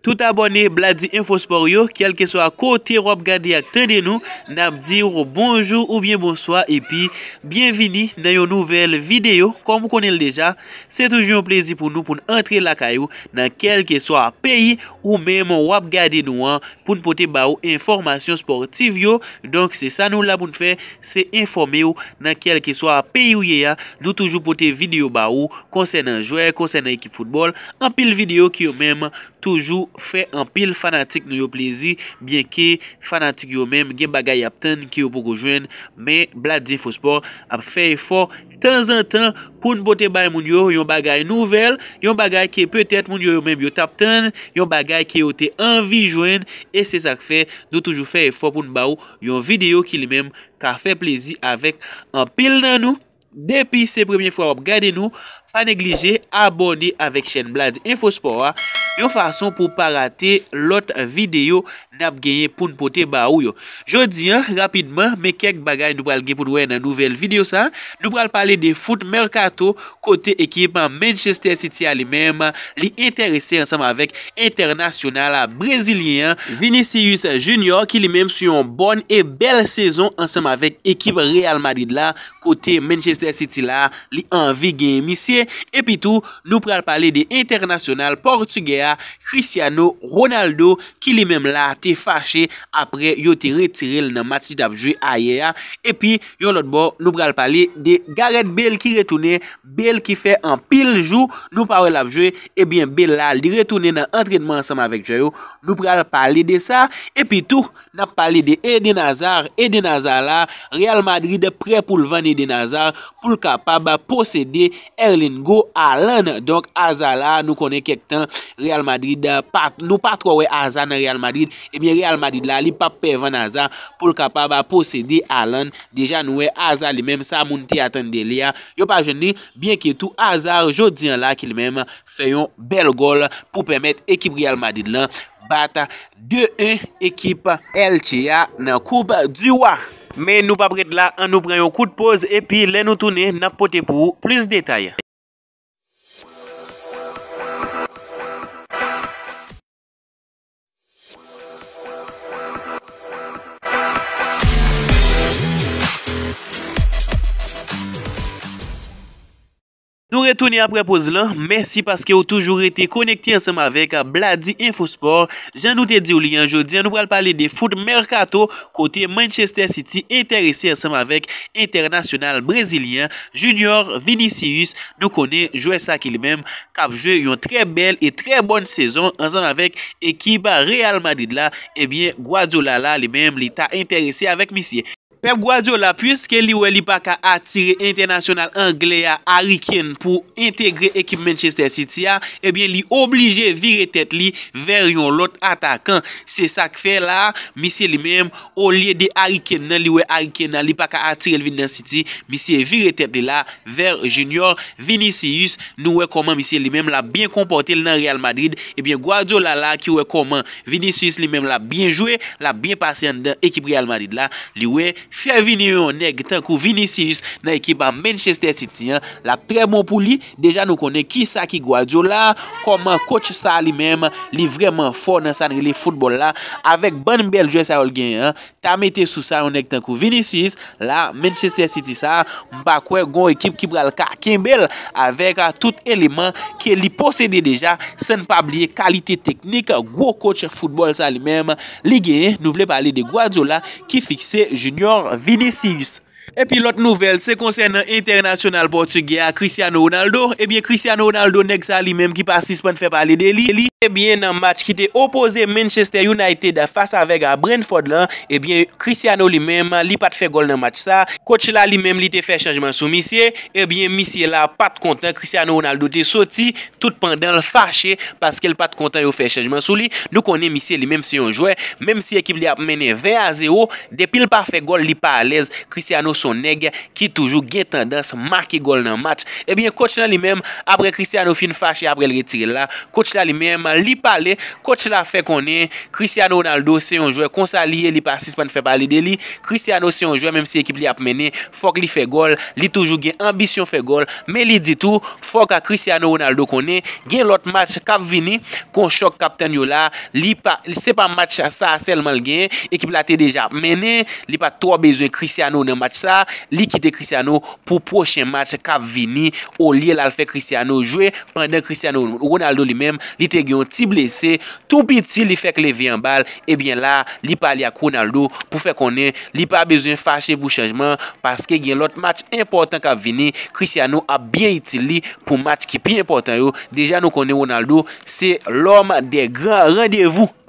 Tout abonè Bladi Info Sport yo, kelke so a kote wap gade ak ten de nou nan m diro bonjou ou bien bonsoi epi Bienvini nan yo nouvel video kom m konel deja Se toujou yon plezi pou nou pou n entre lakay ou nan kelke so a peyi ou menm wap gade nou an Poun pote ba ou informasyon sportiv yo Donk se san nou la pou n fe se informe yo nan kelke so a peyi ou ye ya Nou toujou pote video ba ou konsen an jwe, konsen an ekip futbol An pil video ki yo menm Toujou fè an pil fanatik nou yo plezi Bien ki fanatik yo menm gen bagay apten ki yo pou go jwen Men Bladji InfoSport ap fè efor tan zan tan Poun bote bay moun yo yon bagay nouvel Yon bagay ki peutet moun yo yo menm yo tapten Yon bagay ki yo te anvi jwen E se sak fè nou toujou fè efor pou nou ba ou Yon video ki li menm ka fè plezi avèk An pil nan nou Depi se premyen fwa wap gade nou A neglije abone avèk chen Bladji InfoSport wap yon fason pou pa rate lot videyo nap genye poun pote ba ou yo. Jodi an, rapidman, me kek bagay nou pral gen pou dwen an nouvel video sa. Nou pral pale de foot merkato kote ekipan Manchester City a li menma li enterese ansam avek internasyonal a Brezilyen Vinicius Junior ki li menm suyon bon e bel sezon ansam avek ekipan Real Madrid la kote Manchester City la li anvi gen misye. Epi tou, nou pral pale de internasyonal Portugaya Cristiano Ronaldo ki li mem la te fache apre yo te retirel nan mati dapjwe aye ya. E pi yo lot bo nou pral pale de Gareth Bale ki retoune, Bale ki fe an pil jou nou pral apjwe. E eh bin Bale la li retoune nan entredman ansama vek Jou. Nou pral pale de sa. E pi tou nap pale de Eden Hazard, Eden Hazard la. Real Madrid pre pou lvan Eden Hazard pou l kapab posede Erlingo Alen. Donk Hazard la nou kone kek tan reaksyon. Real Madrid euh, nou patro we aza nan Real Madrid. Ebyen eh Real Madrid la li pap pevan aza pou l kapab a posede Alan. Deja nou we aza li menm sa moun te atan deli ya. Yo pa jen li, byen ki tout aza, jodi an la ki li menm feyon bel gol pou pemet ekip Real Madrid la bat 2-1 ekip El Chia nan Koub Diuwa. Men nou papret la an nou preyon kou de pose epi le nou tounen na pote pou plus detay. Nou retouni aprepoz lan, mersi paske ou toujou rete konekti ansem avek a Bladi InfoSport. Jan nou te di ou li anjoudi, an nou pral pale de foute merkato kote Manchester City interese ansem avek. Internasyonal, Brezilyen, Junior, Vinicius, nou kone jouè sa ki li menm kapjou yon tre bel e tre bon sezon ansem avek ekiba Real Madrid la. Ebyen, eh Guadalala li menm li ta interese avek misye. Pep Gwadjo la, pwiske li we li pa ka atire international Angle ya Ariken pou integre ekip Manchester City ya, ebyen eh li oblije viretet li ver yon lot atakan. Se sa kfe la, misye li menm, o liye de Ariken nan, li we Ariken nan, li pa ka atire lvin nan City, misye viretet li la ver Junior Vinicius, nou wekoman misye li menm la, bien kompote lnan Real Madrid, ebyen eh Gwadjo la la ki wekoman Vinicius li menm la, bien jwe, la bien pasen dan ekip Real Madrid la, li wekoman. Chèvini ou neg tankou Vinicius nan ekipa Manchester City la premon pou li, deja nou konen kisa ki Gwadjola, koman kouch sa li mem, li vreman for nan sanri li futbol la, avèk ban bel jwè sa ol gen, ta metè sou sa ou neg tankou Vinicius la Manchester City sa, bakwe gon ekip ki bral ka Kimbel avèk tout eleman ki li posede deja, sen pabliye kalite teknik, gwo kouch futbol sa li mem, li gen, nou vle pali de Gwadjola ki fikse junior Vinicius. E pi lot nouvel se konsen nan Internasyonal Portugya, Cristiano Ronaldo, e biye Cristiano Ronaldo nek sa li menm ki pasispan fe pali de li, e biye nan match ki te opoze Manchester United a fasa vek a Brentford lan, e biye Cristiano li menm li pat fe gol nan match sa, coach la li menm li te fe chanjman sou Missy, e biye Missy la pat kontan Cristiano Ronaldo te soti, tout pandan l fache paske l pat kontan yo fe chanjman sou li, nou konen Missy li menm se yon jwè, neg, ki toujou gen tendans maki gol nan match, ebyen eh koch la li mem apre Cristiano fin fache apre li retire la, koch la li mem, li pale koch la fe konen, Cristiano Ronaldo se yon jwe konsa liye, li pas sispan fe pale de li, Cristiano se yon jwe menm si ekip li ap mene, fok li fe gol li toujou gen ambisyon fe gol men li ditou, fok a Cristiano Ronaldo konen, gen lot match kap vini kon chok kapten yo la li se pa match sa selman gen ekip la te deja ap mene li pa to bezwen Cristiano nan match sa Li kite Cristiano pou prochen match Kap vini O li el al fe Cristiano jwe Pendan Cristiano Ronaldo li men Li te gen ti blese Tou pi ti li fek le vi en bal Ebyen la li pa li ak Ronaldo Pou fe konen Li pa bezon fache pou chanjman Paske gen lot match important kap vini Cristiano a bien iti li Pou match ki pi important yo Deja nou konen Ronaldo Se lom de gran randevou